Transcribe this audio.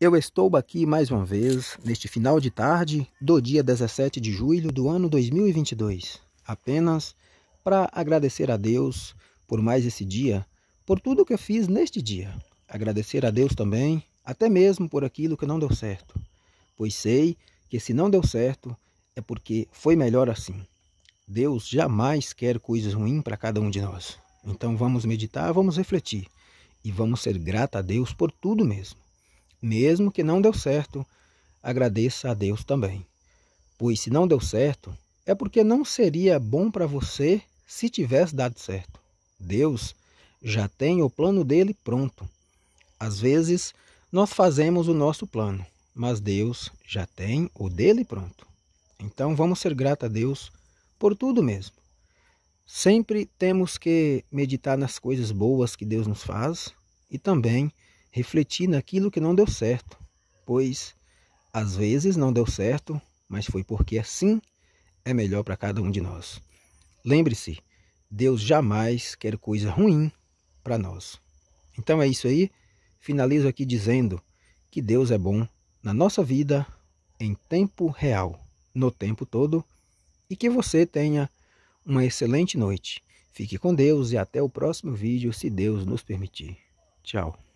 Eu estou aqui mais uma vez, neste final de tarde do dia 17 de julho do ano 2022, apenas para agradecer a Deus por mais esse dia, por tudo que eu fiz neste dia. Agradecer a Deus também, até mesmo por aquilo que não deu certo, pois sei que se não deu certo é porque foi melhor assim. Deus jamais quer coisas ruins para cada um de nós. Então vamos meditar, vamos refletir e vamos ser grata a Deus por tudo mesmo mesmo que não deu certo, agradeça a Deus também. Pois se não deu certo, é porque não seria bom para você se tivesse dado certo. Deus já tem o plano dele pronto. Às vezes, nós fazemos o nosso plano, mas Deus já tem o dele pronto. Então vamos ser gratos a Deus por tudo mesmo. Sempre temos que meditar nas coisas boas que Deus nos faz e também refletir naquilo que não deu certo, pois às vezes não deu certo, mas foi porque assim é melhor para cada um de nós. Lembre-se, Deus jamais quer coisa ruim para nós. Então é isso aí. Finalizo aqui dizendo que Deus é bom na nossa vida em tempo real, no tempo todo, e que você tenha uma excelente noite. Fique com Deus e até o próximo vídeo, se Deus nos permitir. Tchau.